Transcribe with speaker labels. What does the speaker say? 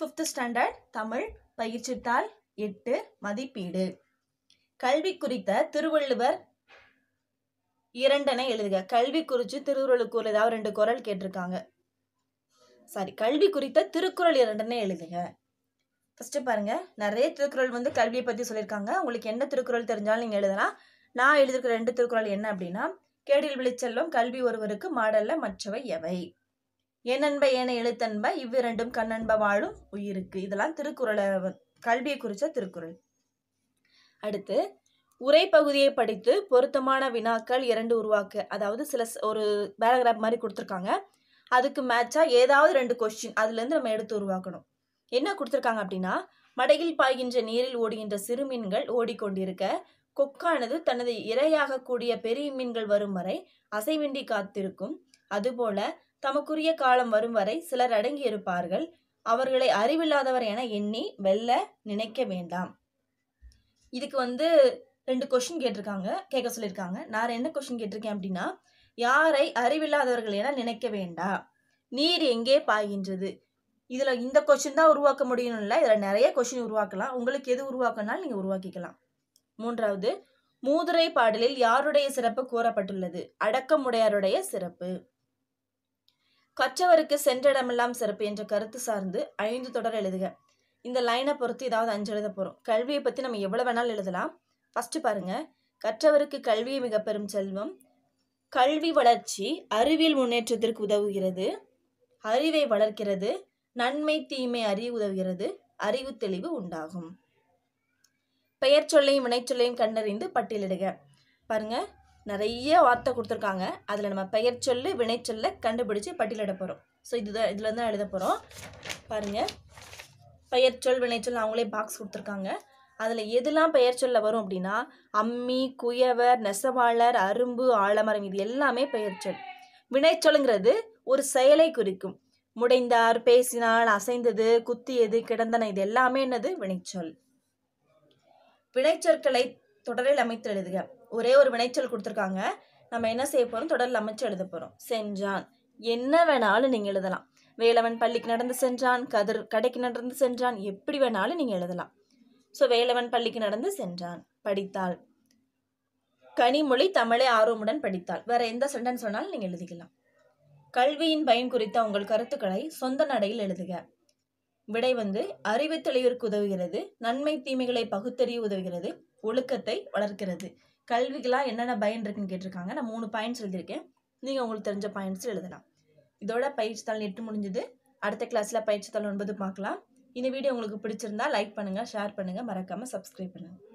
Speaker 1: fifth standard Tamil பயிற்சித்தாள் எட்டு மதிப்பீடு கல்வி குறித்த திருவள்ளுவர் இரண்டனை எழுதுக கல்வி குறித்து திருவள்ளுவர் ஏதாவது ரெண்டு குரல் கேட்டிருக்காங்க சாரி கல்வி குறித்த திருக்குறள் இரண்டனை எழுதுக ஃபஸ்ட்டு பாருங்கள் நிறைய திருக்குறள் வந்து கல்வியை பற்றி சொல்லியிருக்காங்க உங்களுக்கு என்ன திருக்குறள் தெரிஞ்சாலும் நீங்கள் எழுதலாம் நான் எழுதிருக்கிற ரெண்டு திருக்குறள் என்ன அப்படின்னா கேடில் விழிச்செல்லும் கல்வி ஒருவருக்கு மாடல்ல மற்றவை எவை என்னன்ப ஏன எழுத்தன்ப இவ்விரண்டும் கண்ணன்ப வாழும் உயிருக்கு இதெல்லாம் திருக்குறளை கல்வியை குறித்த திருக்குறள் அடுத்து உரை பகுதியை படித்து பொருத்தமான வினாக்கள் இரண்டு உருவாக்க அதாவது சில ஒரு பேராகிராஃப் மாதிரி கொடுத்துருக்காங்க அதுக்கு மேட்சாக ஏதாவது ரெண்டு கொஸ்டின் அதுலேருந்து நம்ம எடுத்து உருவாக்கணும் என்ன கொடுத்துருக்காங்க அப்படின்னா மடையில் பாய்கின்ற நீரில் ஓடுகின்ற சிறு மீன்கள் ஓடிக்கொண்டிருக்க கொக்கானது தனது இரையாகக்கூடிய பெரிய மீன்கள் வரும் வரை அசைவின்றி காத்திருக்கும் அதுபோல தமக்குரிய காலம் வரும் வரை சிலர் அடங்கியிருப்பார்கள் அவர்களை அறிவில்லாதவர் என எண்ணி வெல்ல நினைக்க வேண்டாம் இதுக்கு வந்து ரெண்டு கொஷின் கேட்டிருக்காங்க கேட்க சொல்லியிருக்காங்க நான் என்ன கொஷின் கேட்டிருக்கேன் அப்படின்னா யாரை அறிவில்லாதவர்கள் என நினைக்க வேண்டாம் நீர் எங்கே பாய்கின்றது இதில் இந்த கொஷின் தான் உருவாக்க முடியும்னு இல்லை இதில் நிறைய கொஷின் உருவாக்கலாம் உங்களுக்கு எது உருவாக்கினாலும் நீங்கள் உருவாக்கிக்கலாம் மூன்றாவது மூதுரை பாடலில் யாருடைய சிறப்பு கூறப்பட்டுள்ளது அடக்கமுடையாருடைய சிறப்பு கற்றவருக்கு சென்றிடமெல்லாம் சிறப்பு என்ற கருத்து சார்ந்து ஐந்து தொடர் எழுதுக இந்த லைனை பொறுத்து ஏதாவது அஞ்சு எழுத போகிறோம் கல்வியை பற்றி நம்ம எவ்வளோ வேணாலும் எழுதலாம் ஃபஸ்ட்டு பாருங்கள் கற்றவருக்கு கல்வியை மிக பெரும் செல்வம் கல்வி வளர்ச்சி அறிவியல் முன்னேற்றத்திற்கு உதவுகிறது அறிவை வளர்க்கிறது நன்மை தீமை அறிய உதவுகிறது அறிவு தெளிவு உண்டாகும் பெயர் சொல்லையும் வினைச்சொல்லையும் கண்டறிந்து பட்டியலிடுக பாருங்கள் நிறைய வார்த்தை கொடுத்துருக்காங்க அதில் நம்ம பெயர் சொல்லு வினை சொல்ல கண்டுபிடிச்சு பட்டியலிட போகிறோம் ஸோ இது தான் இதில் தான் எழுத போகிறோம் பாருங்கள் பெயர் சொல் வினைச்சொல் அவங்களே பாக்ஸ் கொடுத்துருக்காங்க அதில் எதுலாம் பெயர் சொல்ல வரும் அப்படின்னா அம்மி குயவர் நெசவாளர் அரும்பு ஆலமரம் இது எல்லாமே பெயர் சொல் வினைச்சொல்ங்கிறது ஒரு செயலை குறிக்கும் முடைந்தார் பேசினால் அசைந்தது குத்தியது கிடந்தன இது எல்லாமே என்னது வினைச்சொல் வினைச்சொற்களை தொடரில் அமைத்து எழுதுக ஒரே ஒரு வினைச்சொல் கொடுத்துருக்காங்க நம்ம என்ன செய்ய போகிறோம் தொடரில் அமைச்சு எழுத போகிறோம் செஞ்சான் என்ன வேணாலும் நீங்கள் எழுதலாம் வேலவன் பள்ளிக்கு நடந்து சென்றான் கதிர் கடைக்கு நடந்து சென்றான் எப்படி வேணாலும் நீங்கள் எழுதலாம் ஸோ வேலவன் பள்ளிக்கு நடந்து சென்றான் படித்தாள் கனிமொழி தமிழை ஆர்வமுடன் படித்தாள் வேற எந்த சென்டென்ஸ் சொன்னாலும் நீங்கள் எழுதிக்கலாம் கல்வியின் பயன் குறித்த உங்கள் கருத்துக்களை சொந்த நடையில் எழுதுக விடை வந்து அறிவு தெளிவிற்கு உதவுகிறது நன்மை தீமைகளை பகுத்தறிய உதவுகிறது ஒழுக்கத்தை வளர்க்கிறது கல்விக்கெலாம் என்னென்ன பயன் இருக்குன்னு கேட்டிருக்காங்க நான் மூணு பாயிண்ட்ஸ் எழுதியிருக்கேன் நீங்கள் உங்களுக்கு தெரிஞ்ச பாயிண்ட்ஸ் எழுதலாம் இதோட பயிற்சி தாள் நெட்டு முடிஞ்சது அடுத்த கிளாஸில் பயிற்சி தாள் ஒன்பது பார்க்கலாம் இந்த வீடியோ உங்களுக்கு பிடிச்சிருந்தா லைக் பண்ணுங்கள் ஷேர் பண்ணுங்கள் மறக்காமல் சப்ஸ்கிரைப் பண்ணுங்கள்